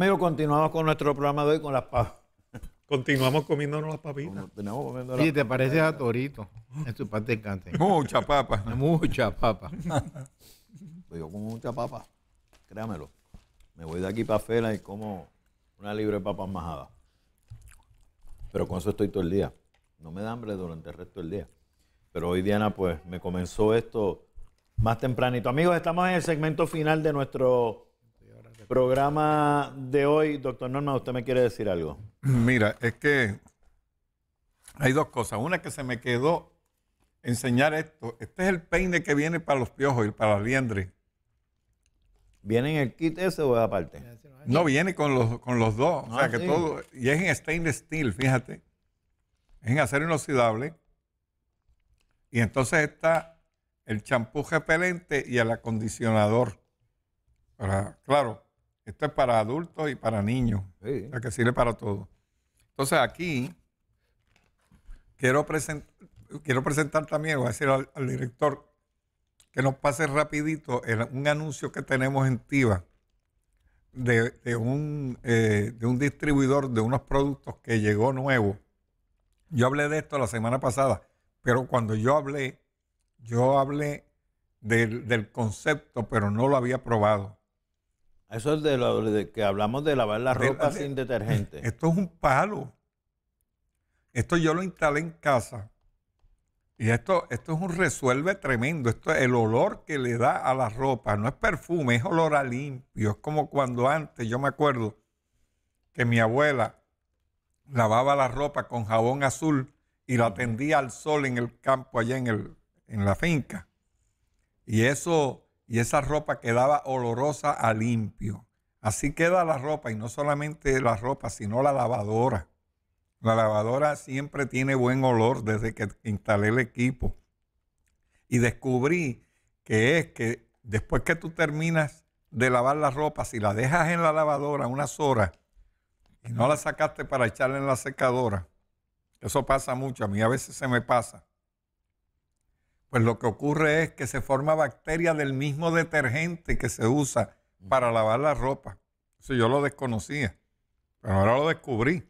Amigos, continuamos con nuestro programa de hoy con las papas. Continuamos comiéndonos las papitas. Sí, te parece pareces a Torito en su parte cante. Mucha papa. Mucha papa. yo como mucha papa, créamelo. Me voy de aquí para Fela y como una libre de papas majadas. Pero con eso estoy todo el día. No me da hambre durante el resto del día. Pero hoy, Diana, pues me comenzó esto más tempranito. Amigos, estamos en el segmento final de nuestro Programa de hoy, doctor Norma, usted me quiere decir algo. Mira, es que hay dos cosas. Una que se me quedó enseñar esto. Este es el peine que viene para los piojos y para la liendre. ¿Viene en el kit ese o aparte? No, viene con los, con los dos. o ah, sea que todo. Y es en stainless steel, fíjate. Es en acero inoxidable. Y entonces está el champú repelente y el acondicionador. Para, claro, esto es para adultos y para niños. La que sirve para todos. Entonces aquí quiero, presentar también, voy a decir al, director, que nos pase rapidito un anuncio que tenemos en TIVA eh, de, un, distribuidor de unos productos que llegó nuevo. Yo hablé de esto la semana pasada, pero cuando yo hablé, yo hablé del concepto, pero no lo había probado. Eso es de lo de que hablamos de lavar la ropa sin detergente. Esto es un palo. Esto yo lo instalé en casa. Y esto, esto es un resuelve tremendo. Esto es el olor que le da a la ropa. No es perfume, es olor a limpio. Es como cuando antes, yo me acuerdo que mi abuela lavaba la ropa con jabón azul y la tendía al sol en el campo allá en, en la finca. Y eso y esa ropa quedaba olorosa a limpio. Así queda la ropa y no solamente la ropa, sino la lavadora. La lavadora siempre tiene buen olor desde que instalé el equipo. Y descubrí que es que después que tú terminas de lavar la ropa, si la dejas en la lavadora unas horas y no la sacaste para echarla en la secadora, eso pasa mucho, a mí a veces se me pasa pues lo que ocurre es que se forma bacteria del mismo detergente que se usa mm. para lavar la ropa. Eso yo lo desconocía, pero ahora lo descubrí.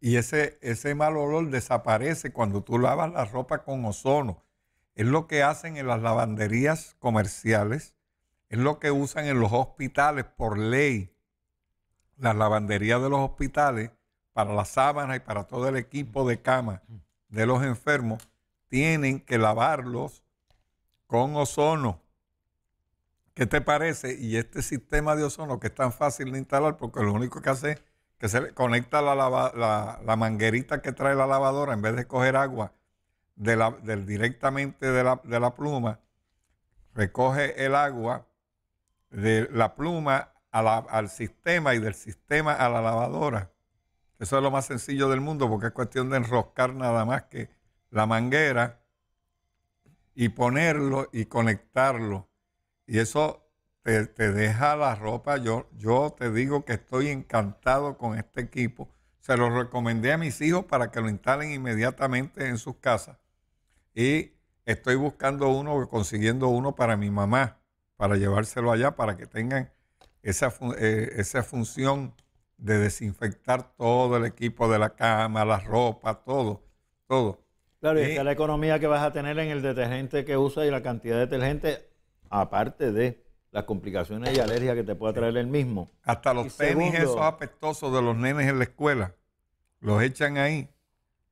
Y ese, ese mal olor desaparece cuando tú lavas la ropa con ozono. Es lo que hacen en las lavanderías comerciales, es lo que usan en los hospitales por ley. Las lavanderías de los hospitales para las sábanas y para todo el equipo de cama mm. de los enfermos tienen que lavarlos con ozono. ¿Qué te parece? Y este sistema de ozono que es tan fácil de instalar porque lo único que hace es que se conecta la, la, manguerita que trae la lavadora en vez de coger agua de directamente de la, pluma, recoge el agua de la pluma al sistema y del sistema a la lavadora. Eso es lo más sencillo del mundo porque es cuestión de enroscar nada más que la manguera y ponerlo y conectarlo. Y eso te, deja la ropa. Yo, yo te digo que estoy encantado con este equipo. Se lo recomendé a mis hijos para que lo instalen inmediatamente en sus casas. Y estoy buscando uno, consiguiendo uno para mi mamá, para llevárselo allá, para que tengan esa, eh, esa función de desinfectar todo el equipo de la cama, la ropa, todo, todo. Claro, y está la economía que vas a tener en el detergente que usas y la cantidad de detergente, aparte de las complicaciones y alergias que te pueda traer el mismo. Hasta los tenis esos apestosos de los nenes en la escuela, los echan ahí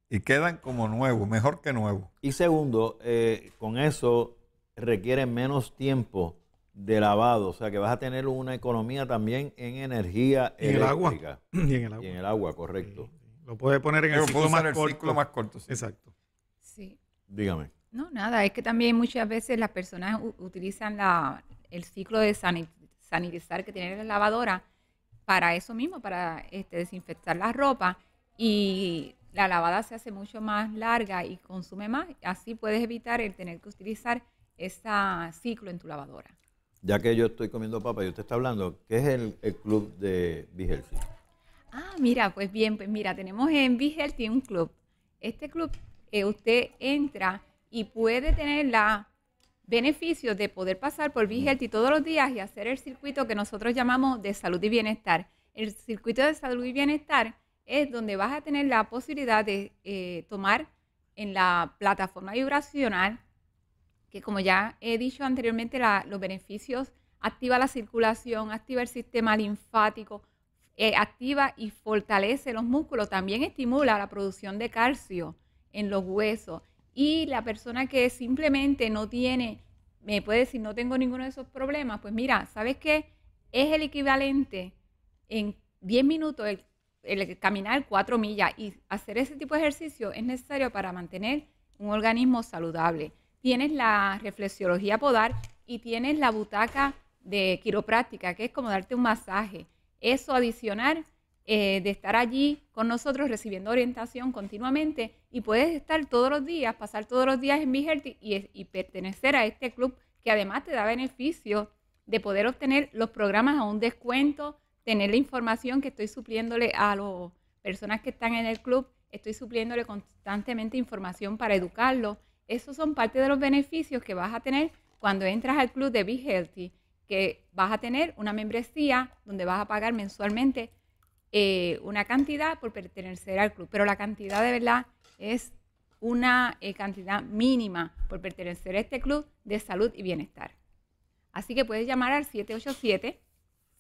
y quedan como nuevos, mejor que nuevos. Y segundo, eh, con eso requiere menos tiempo de lavado, o sea que vas a tener una economía también en energía en el agua. Y en el agua, correcto. Lo puedes poner en el, ciclo más, corto. Exacto. Sí. Dígame. No, nada, es que también muchas veces las personas utilizan la, el ciclo de sanitizar que tiene la lavadora para eso mismo, para este, desinfectar la ropa y la lavada se hace mucho más larga y consume más. Así puedes evitar el tener que utilizar ese ciclo en tu lavadora. Ya que yo estoy comiendo papa y usted está hablando, ¿qué es el, el club de Be Ah, mira, pues bien, pues mira, tenemos en Be Healthy un club. Este club usted entra y puede tener la beneficios de poder pasar por Vigelti mm. todos los días y hacer el circuito que nosotros llamamos de salud y bienestar. El circuito de salud y bienestar es donde vas a tener la posibilidad de eh, tomar en la plataforma vibracional, que como ya he dicho anteriormente, los beneficios activa la circulación, activa el sistema linfático, eh, activa y fortalece los músculos, también estimula la producción de calcio en los huesos. Y la persona que simplemente no tiene, me puede decir, no tengo ninguno de esos problemas, pues mira, ¿sabes qué? Es el equivalente en 10 minutos el, caminar 4 millas y hacer ese tipo de ejercicio es necesario para mantener un organismo saludable. Tienes la reflexiología podar y tienes la butaca de quiropráctica, que es como darte un masaje. Eso adicional eh, de estar allí con nosotros recibiendo orientación continuamente y puedes estar todos los días, pasar todos los días en Big y, y pertenecer a este club que además te da beneficio de poder obtener los programas a un descuento, tener la información que estoy supliéndole a las personas que están en el club, estoy supliéndole constantemente información para educarlos. Esos son parte de los beneficios que vas a tener cuando entras al club de Be Healthy, que vas a tener una membresía donde vas a pagar mensualmente eh, una cantidad por pertenecer al club, pero la cantidad de verdad es una eh, cantidad mínima por pertenecer a este club de salud y bienestar. Así que puedes llamar al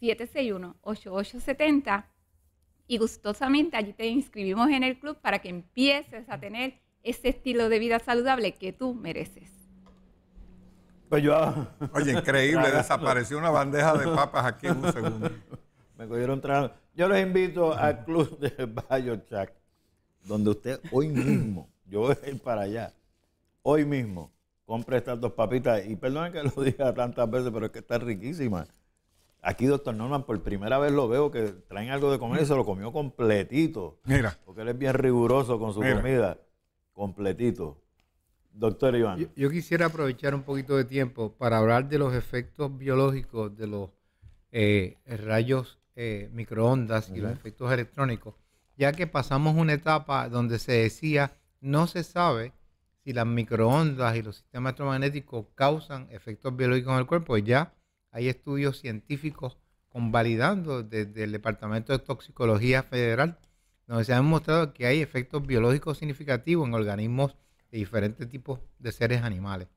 787-761-8870 y gustosamente allí te inscribimos en el club para que empieces a tener ese estilo de vida saludable que tú mereces. Pues Oye, increíble, desapareció una bandeja de papas aquí en un segundo. Me cogieron Yo les invito al club de Chac, donde usted hoy mismo, yo voy a ir para allá, hoy mismo, compre estas dos papitas. Y perdonen que lo diga tantas veces, pero es que están riquísimas. Aquí, doctor Norman, por primera vez lo veo que traen algo de comer y se lo comió completito. Mira. Porque él es bien riguroso con su comida. Completito. Doctor Iván. Yo, quisiera aprovechar un poquito de tiempo para hablar de los efectos biológicos de los eh, rayos eh, microondas y los efectos electrónicos, ya que pasamos una etapa donde se decía no se sabe si las microondas y los sistemas electromagnéticos causan efectos biológicos en el cuerpo. ya hay estudios científicos convalidando desde el Departamento de Toxicología Federal, donde se han mostrado que hay efectos biológicos significativos en organismos de diferentes tipos de seres animales.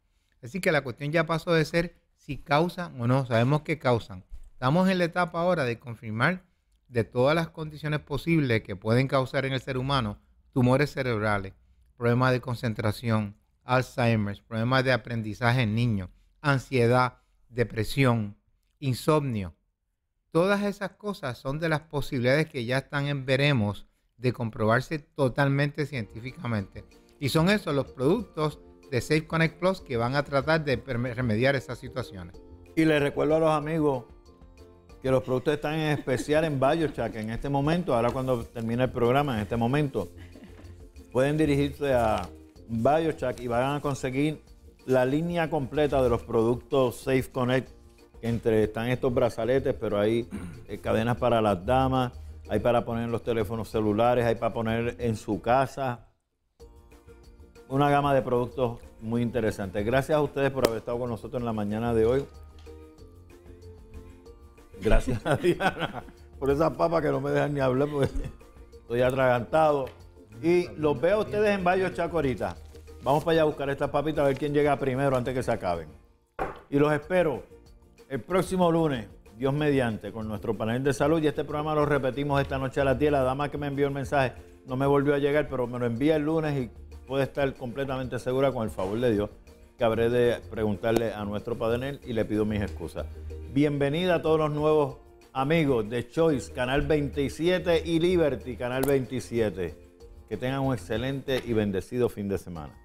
Así que la cuestión ya pasó de ser si causan o no, sabemos que causan, Estamos en la etapa ahora de confirmar de todas las condiciones posibles que pueden causar en el ser humano tumores cerebrales, problemas de concentración, Alzheimer's, problemas de aprendizaje en niños, ansiedad, depresión, insomnio. Todas esas cosas son de las posibilidades que ya están en veremos de comprobarse totalmente científicamente. Y son esos los productos de Safe Connect Plus que van a tratar de remediar esas situaciones. Y les recuerdo a los amigos que los productos están en especial en BioChack en este momento, ahora cuando termine el programa, en este momento, pueden dirigirse a BioChack y van a conseguir la línea completa de los productos Safe Connect, entre están estos brazaletes, pero hay eh, cadenas para las damas, hay para poner los teléfonos celulares, hay para poner en su casa. Una gama de productos muy interesantes. Gracias a ustedes por haber estado con nosotros en la mañana de hoy. Gracias Diana por esas papas que no me dejan ni hablar porque estoy atragantado. Y los veo a ustedes en varios Chaco ahorita. Vamos para allá a buscar estas papitas a ver quién llega primero antes que se acaben. Y los espero el próximo lunes, Dios mediante, con nuestro panel de salud. Y este programa lo repetimos esta noche a la tierra. La dama que me envió el mensaje no me volvió a llegar, pero me lo envía el lunes y puede estar completamente segura con el favor de Dios que habré de preguntarle a nuestro panel y le pido mis excusas. Bienvenida a todos los nuevos amigos de Choice, Canal 27 y Liberty, Canal 27. Que tengan un excelente y bendecido fin de semana.